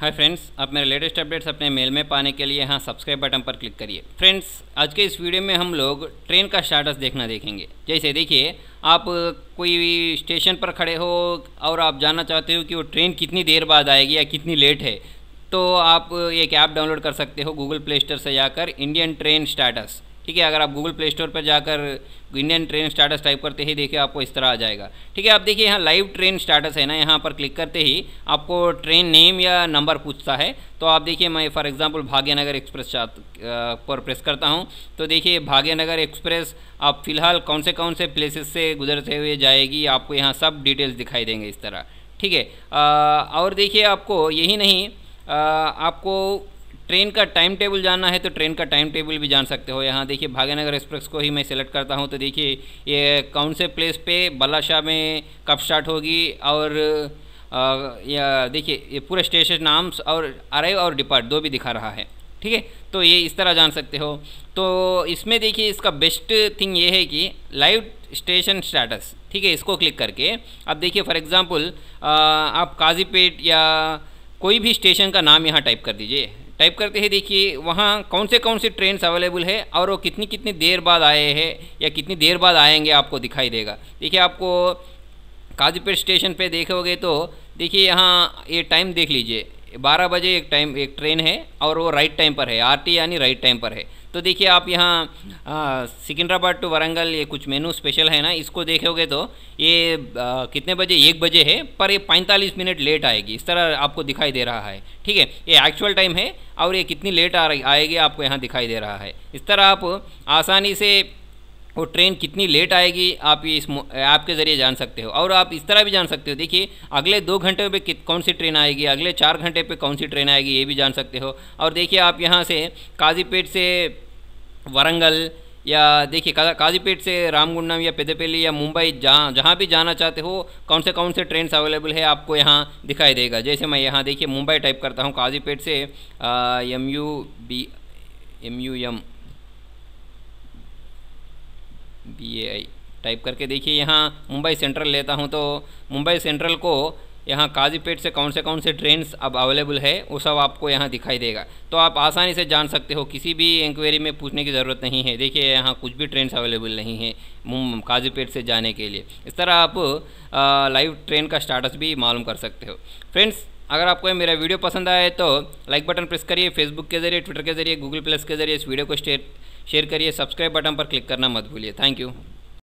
hi friends आप मेरे latest updates अपने मेल में पाने के लिए यहाँ सब्सक्राइब बटन पर क्लिक करिए फ्रेंड्स आज के इस वीडियो में हम लोग ट्रेन का स्टाटस देखना देखेंगे जैसे देखिए आप कोई स्टेशन पर खड़े हो और आप जानना चाहते हो कि वो ट्रेन कितनी देर बाद आएगी या कितनी लेट है तो आप एक ऐप डाउनलोड कर सकते हो गूगल प्ले स्टोर से जाकर इंडियन ट्रेन स्टाटस ठीक है अगर आप गूगल प्ले स्टोर पर जाकर इंडियन ट्रेन स्टाटस टाइप करते ही देखिए आपको इस तरह आ जाएगा ठीक है आप देखिए यहाँ लाइव ट्रेन स्टाटस है ना यहाँ पर क्लिक करते ही आपको ट्रेन नेम या नंबर पूछता है तो आप देखिए मैं फॉर एग्जांपल भाग्यनगर एक्सप्रेस पर प्रेस करता हूँ तो देखिए भाग्यनगर एक्सप्रेस आप फिलहाल कौन से कौन से प्लेसेस से गुजरते हुए जाएगी आपको यहाँ सब डिटेल्स दिखाई देंगे इस तरह ठीक है और देखिए आपको यही नहीं आ, आपको ट्रेन का टाइम टेबल जानना है तो ट्रेन का टाइम टेबल भी जान सकते हो यहाँ देखिए भाग्यनगर एक्सप्रेस को ही मैं सेलेक्ट करता हूँ तो देखिए ये कौन से प्लेस पे बालाशाह में कब स्टार्ट होगी और देखिए ये पूरा स्टेशन नाम्स और अराइव और डिपार्ट दो भी दिखा रहा है ठीक है तो ये इस तरह जान सकते हो तो इसमें देखिए इसका बेस्ट थिंग ये है कि लाइव स्टेशन स्टेटस ठीक है इसको क्लिक करके अब देखिए फॉर एग्ज़ाम्पल आप काजीपेट या कोई भी स्टेशन का नाम यहाँ टाइप कर दीजिए टाइप करते ही देखिए वहाँ कौन से कौन से ट्रेन्स अवेलेबल है और वो कितनी कितनी देर बाद आए हैं या कितनी देर बाद आएंगे आपको दिखाई देगा देखिए आपको काजीपेट स्टेशन पे देखोगे तो देखिए यहाँ ये टाइम देख लीजिए बारह बजे एक टाइम एक ट्रेन है और वो राइट टाइम पर है आरटी यानी राइट टाइम पर है तो देखिए आप यहाँ सिकंदराबाद टू वारंगल ये कुछ मेनू स्पेशल है ना इसको देखोगे तो ये आ, कितने बजे एक बजे है पर ये पैंतालीस मिनट लेट आएगी इस तरह आपको दिखाई दे रहा है ठीक है ये एक्चुअल टाइम है और ये कितनी लेट आ रही आएगी आपको यहाँ दिखाई दे रहा है इस तरह आप आसानी से वो ट्रेन कितनी लेट आएगी आप ये इस ऐप के ज़रिए जान सकते हो और आप इस तरह भी जान सकते हो देखिए अगले दो घंटे पे कौन सी ट्रेन आएगी अगले चार घंटे पे कौन सी ट्रेन आएगी ये भी जान सकते हो और देखिए आप यहाँ से काजीपेट से वरंगल या देखिए काजीपेट से रामगुंडम या पेदेपेली या मुंबई जहाँ जहाँ भी जाना चाहते हो कौन से कौन से ट्रेन्स अवेलेबल है आपको यहाँ दिखाई देगा जैसे मैं यहाँ देखिए मुंबई टाइप करता हूँ काजीपेट से M U B M U M B A I type करके देखिए यहाँ मुंबई सेंट्रल लेता हूँ तो मुंबई सेंट्रल को यहाँ काजीपेट से कौन से कौन से ट्रेन अब अवेलेबल है वो सब आपको यहाँ दिखाई देगा तो आप आसानी से जान सकते हो किसी भी इंक्वायरी में पूछने की ज़रूरत नहीं है देखिए यहाँ कुछ भी ट्रेन अवेलेबल नहीं है काजीपेट से जाने के लिए इस तरह आप आ, लाइव ट्रेन का स्टाटस भी मालूम कर सकते हो फ्रेंड्स अगर आपको मेरा वीडियो पसंद आए तो लाइक बटन प्रेस करिए फेसबुक के जरिए ट्विटर के जरिए गूगल प्लस के जरिए इस वीडियो को शेयर शेयर करिए सब्सक्राइब बटन पर क्लिक करना मत भूलिए थैंक यू